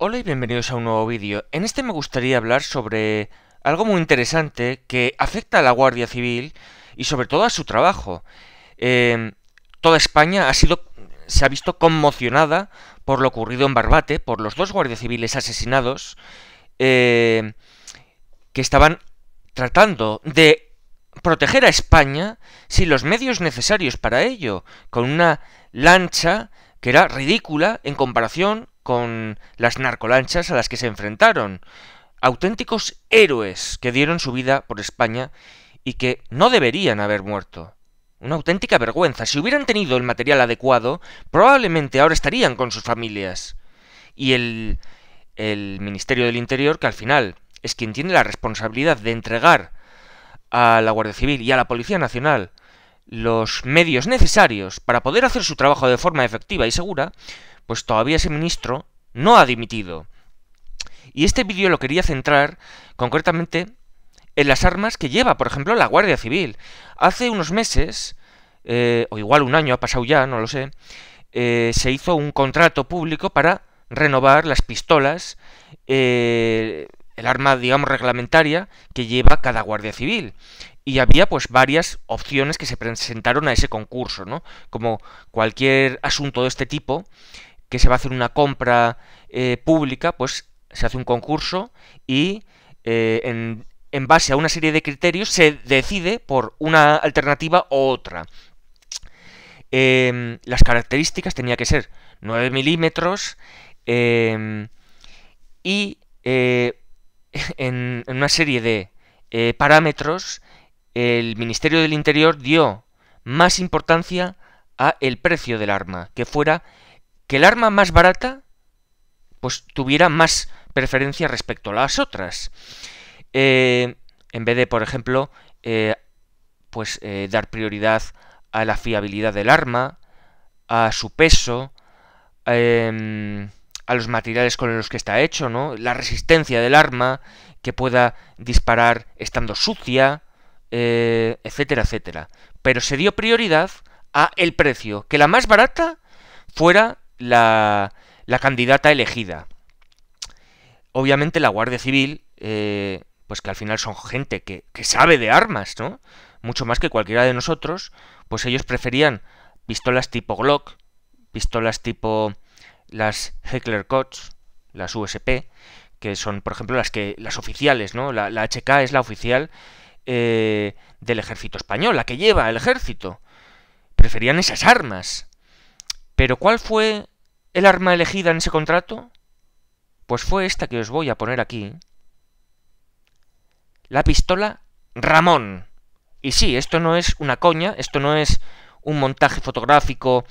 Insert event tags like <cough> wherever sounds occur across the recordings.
Hola y bienvenidos a un nuevo vídeo. En este me gustaría hablar sobre algo muy interesante que afecta a la Guardia Civil y sobre todo a su trabajo. Em, toda España ha sido, se ha visto conmocionada por lo ocurrido en Barbate, por los dos guardias civiles asesinados em, que estaban tratando de proteger a España sin los medios necesarios para ello, con una lancha que era ridícula en comparación con las narcolanchas a las que se enfrentaron. Auténticos héroes que dieron su vida por España y que no deberían haber muerto. Una auténtica vergüenza. Si hubieran tenido el material adecuado, probablemente ahora estarían con sus familias. Y el, el Ministerio del Interior, que al final es quien tiene la responsabilidad de entregar a la Guardia Civil y a la Policía Nacional los medios necesarios para poder hacer su trabajo de forma efectiva y segura, pues todavía ese ministro no ha dimitido. Y este vídeo lo quería centrar concretamente en las armas que lleva, por ejemplo, la Guardia Civil. Hace unos meses, eh, o igual un año ha pasado ya, no lo sé, eh, se hizo un contrato público para renovar las pistolas, eh, el arma, digamos, reglamentaria que lleva cada Guardia Civil. Y había pues varias opciones que se presentaron a ese concurso, ¿no? Como cualquier asunto de este tipo, que se va a hacer una compra eh, pública, pues se hace un concurso y eh, en, base a una serie de criterios se decide por una alternativa u otra. Em, las características tenía que ser 9 milímetros em, y eh, <laughs> en, en, una serie de parámetros el Ministerio del Interior dio más importancia a el precio del arma, que fuera que el arma más barata pues tuviera más preferencia respecto a las otras. Eh, en vez de, por ejemplo, eh, pues eh, dar prioridad a la fiabilidad del arma, a su peso, em, a los materiales con los que está hecho, ¿no? La resistencia del arma, que pueda disparar estando sucia, etcétera, etcétera. Pero se dio prioridad a el precio, que la más barata fuera la, candidata elegida. Obviamente la Guardia Civil, eh, pues que al final son gente que, sabe de armas, ¿no? Mucho más que cualquiera de nosotros, pues ellos preferían pistolas tipo Glock, pistolas tipo las Heckler Koch, las USP, que son, por ejemplo, las que las oficiales, ¿no? La, HK es la oficial eh, del ejército español, la que lleva el ejército. Preferían esas armas. Pero ¿cuál fue el arma elegida en ese contrato? Pues fue esta que os voy a poner aquí. La pistola Ramón. Y sí, esto no es una coña, esto no es un montaje fotográfico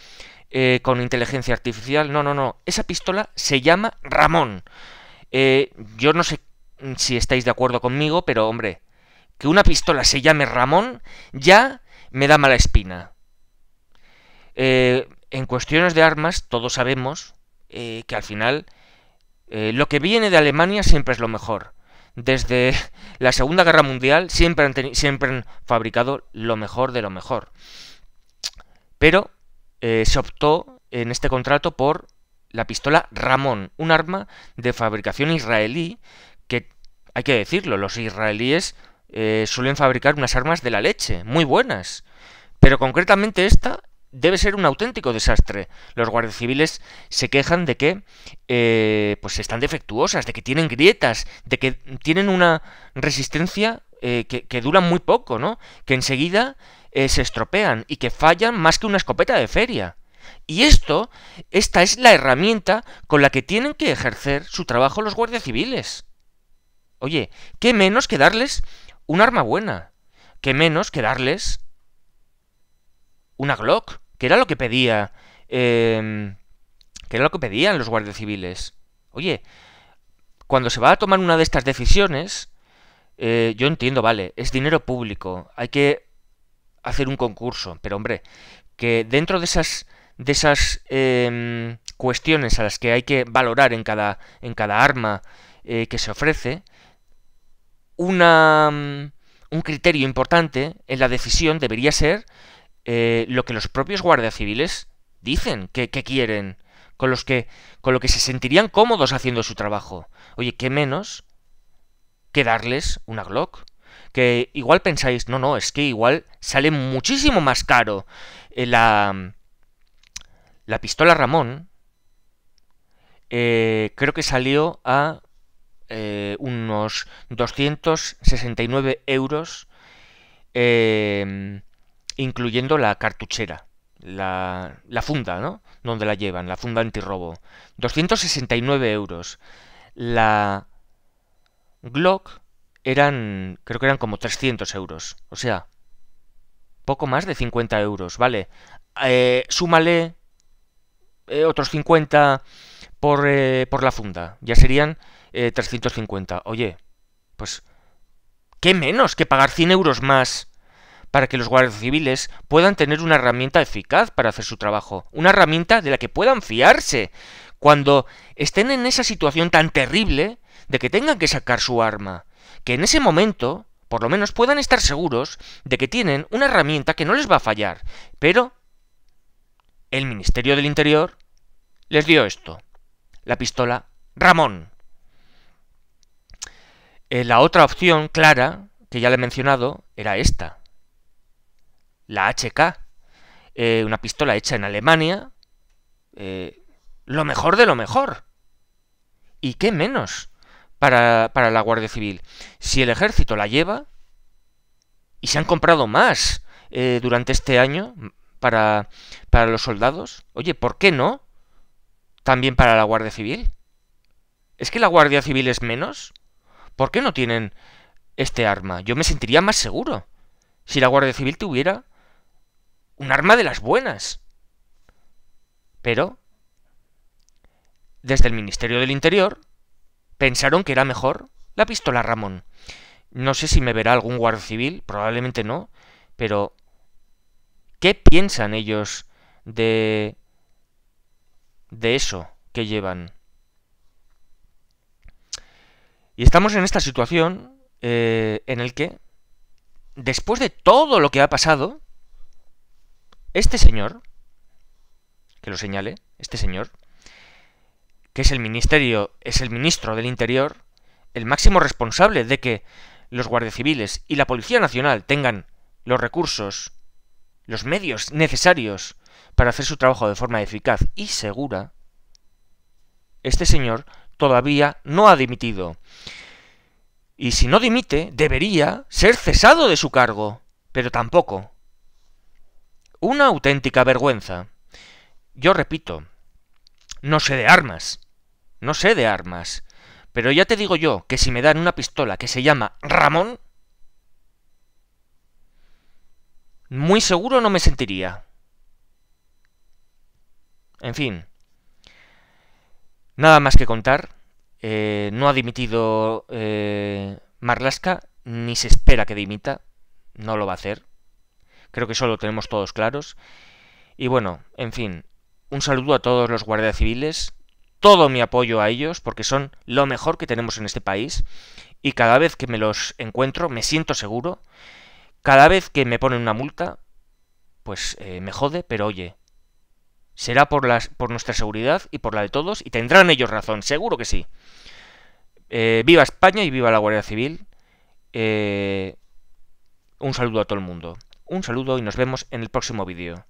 eh, con inteligencia artificial, no, no, no. Esa pistola se llama Ramón. Eh, yo no sé si estáis de acuerdo conmigo, pero hombre, que una pistola se llame Ramón ya me da mala espina. Eh, en cuestiones de armas todos sabemos eh, que al final eh, lo que viene de Alemania siempre es lo mejor. Desde <laughs> la Segunda Guerra Mundial siempre han, fabricado lo mejor de lo mejor. Pero eh, se optó en este contrato por la pistola Ramón, un arma de fabricación israelí que, hay que decirlo, los israelíes suelen fabricar unas armas de la leche, muy buenas. Pero concretamente esta debe ser un auténtico desastre. Los guardias civiles se quejan de que eh, pues están defectuosas, de que tienen grietas, de que tienen una resistencia eh, que, dura muy poco, ¿no? Que enseguida eh, se estropean y que fallan más que una escopeta de feria. Y esto, esta es la herramienta con la que tienen que ejercer su trabajo los guardias civiles. Oye, ¿qué menos que darles un arma buena? ¿Qué menos que darles una Glock? que era lo que pedía, eh, que era lo que pedían los guardias civiles. Oye, cuando se va a tomar una de estas decisiones, eh, yo entiendo, vale, es dinero público, hay que hacer un concurso, pero hombre, que dentro de esas de esas em, cuestiones a las que hay que valorar en cada en cada arma eh, que se ofrece, mm, un criterio importante en la decisión debería ser eh, lo que los propios guardias civiles dicen que, quieren, con los que, con lo que se sentirían cómodos haciendo su trabajo. Oye, ¿qué menos que darles una Glock? Que igual pensáis, no, no, es que igual sale muchísimo más caro eh, la, la pistola Ramón. Eh, creo que salió a unos 269 euros incluyendo la cartuchera, la, la funda, ¿no? Donde la llevan, la funda antirrobo. 269 euros. La Glock eran, creo que eran como 300 euros. O sea, poco más de 50 euros, ¿vale? Eh, súmale eh, otros 50 por, eh, por, la funda. Ya serían 350. Oye, pues, ¿qué menos que pagar 100 euros más para que los guardias civiles puedan tener una herramienta eficaz para hacer su trabajo, una herramienta de la que puedan fiarse cuando estén en esa situación tan terrible de que tengan que sacar su arma, que en ese momento, por lo menos, puedan estar seguros de que tienen una herramienta que no les va a fallar. Pero el Ministerio del Interior les dio esto, la pistola Ramón. Eh, la otra opción clara, que ya le he mencionado, era esta, la HK, eh, una pistola hecha en Alemania, eh, lo mejor de lo mejor. ¿Y qué menos para, la Guardia Civil? Si el ejército la lleva, y se han comprado más eh, durante este año para, para los soldados, oye, ¿por qué no? También para la Guardia Civil. ¿Es que la Guardia Civil es menos? ¿Por qué no tienen este arma? Yo me sentiría más seguro si la Guardia Civil tuviera un arma de las buenas. Pero, desde el Ministerio del Interior, pensaron que era mejor la pistola Ramón. No sé si me verá algún guardia civil, probablemente no, pero ¿qué piensan ellos de de eso que llevan? Y estamos en esta situación eh, en el que, después de todo lo que ha pasado, este señor, que lo señale, este señor, que es el ministerio, es el ministro del Interior, el máximo responsable de que los guardias civiles y la Policía Nacional tengan los recursos, los medios necesarios para hacer su trabajo de forma eficaz y segura, este señor todavía no ha dimitido. Y si no dimite, debería ser cesado de su cargo, pero tampoco. Una auténtica vergüenza. Yo repito, no sé de armas. No sé de armas. Pero ya te digo yo que si me dan una pistola que se llama Ramón, muy seguro no me sentiría. En fin. Nada más que contar. Eh, no ha dimitido eh, Marlaska, ni se espera que dimita. No lo va a hacer. Creo que eso lo tenemos todos claros. Y bueno, en fin, un saludo a todos los guardias civiles, todo mi apoyo a ellos, porque son lo mejor que tenemos en este país, y cada vez que me los encuentro me siento seguro, cada vez que me ponen una multa, pues eh, me jode, pero oye, será por, las, por nuestra seguridad y por la de todos, y tendrán ellos razón, seguro que sí. Eh, viva España y viva la Guardia Civil. Eh, un saludo a todo el mundo. Un saludo y nos vemos en el próximo vídeo.